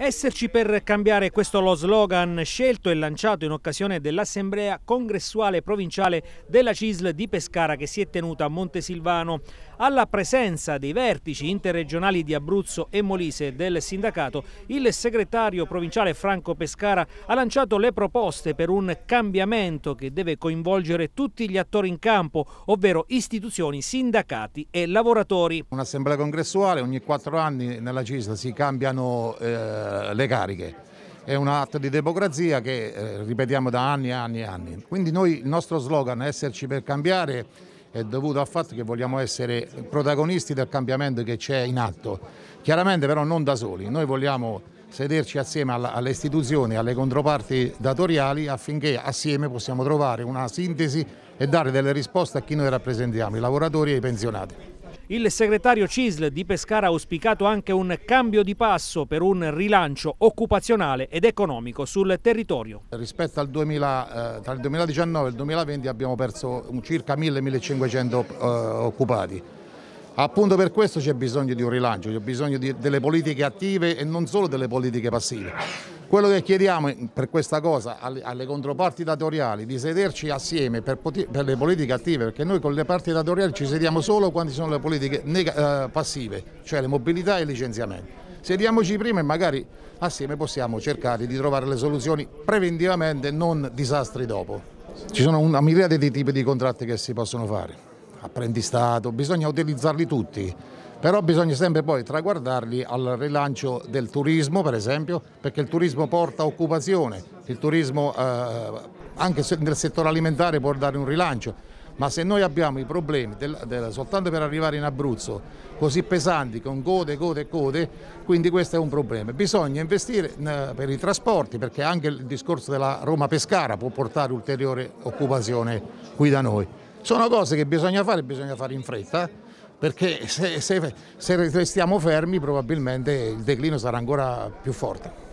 Esserci per cambiare questo lo slogan scelto e lanciato in occasione dell'assemblea congressuale provinciale della CISL di Pescara che si è tenuta a Montesilvano. Alla presenza dei vertici interregionali di Abruzzo e Molise del sindacato, il segretario provinciale Franco Pescara ha lanciato le proposte per un cambiamento che deve coinvolgere tutti gli attori in campo, ovvero istituzioni, sindacati e lavoratori. Un'assemblea congressuale ogni quattro anni nella CISL si cambiano eh eh, le cariche. È un atto di democrazia che eh, ripetiamo da anni e anni e anni. Quindi noi, il nostro slogan esserci per cambiare è dovuto al fatto che vogliamo essere protagonisti del cambiamento che c'è in atto. Chiaramente però non da soli, noi vogliamo sederci assieme alle istituzioni, alle controparti datoriali affinché assieme possiamo trovare una sintesi e dare delle risposte a chi noi rappresentiamo, i lavoratori e i pensionati. Il segretario CISL di Pescara ha auspicato anche un cambio di passo per un rilancio occupazionale ed economico sul territorio. Rispetto al 2000, eh, tra il 2019 e il 2020 abbiamo perso circa 1.000-1.500 eh, occupati. Appunto per questo c'è bisogno di un rilancio, c'è bisogno di, delle politiche attive e non solo delle politiche passive. Quello che chiediamo per questa cosa alle, controparti datoriali di sederci assieme per, per, le politiche attive, perché noi con le parti datoriali ci sediamo solo quando ci sono le politiche eh, passive, cioè le mobilità e i licenziamenti. Sediamoci prima e magari assieme possiamo cercare di trovare le soluzioni preventivamente, non disastri dopo. Ci sono una miriade di tipi di contratti che si possono fare, apprendistato, bisogna utilizzarli tutti però bisogna sempre poi traguardarli al rilancio del turismo per esempio, perché il turismo porta occupazione, il turismo eh, anche nel settore alimentare può dare un rilancio, ma se noi abbiamo i problemi del, del, soltanto per arrivare in Abruzzo così pesanti con code, code, code, quindi questo è un problema. Bisogna investire eh, per i trasporti perché anche il discorso della Roma-Pescara può portare ulteriore occupazione qui da noi. Sono cose che bisogna fare, bisogna fare in fretta perché se, se, se restiamo fermi probabilmente il declino sarà ancora più forte.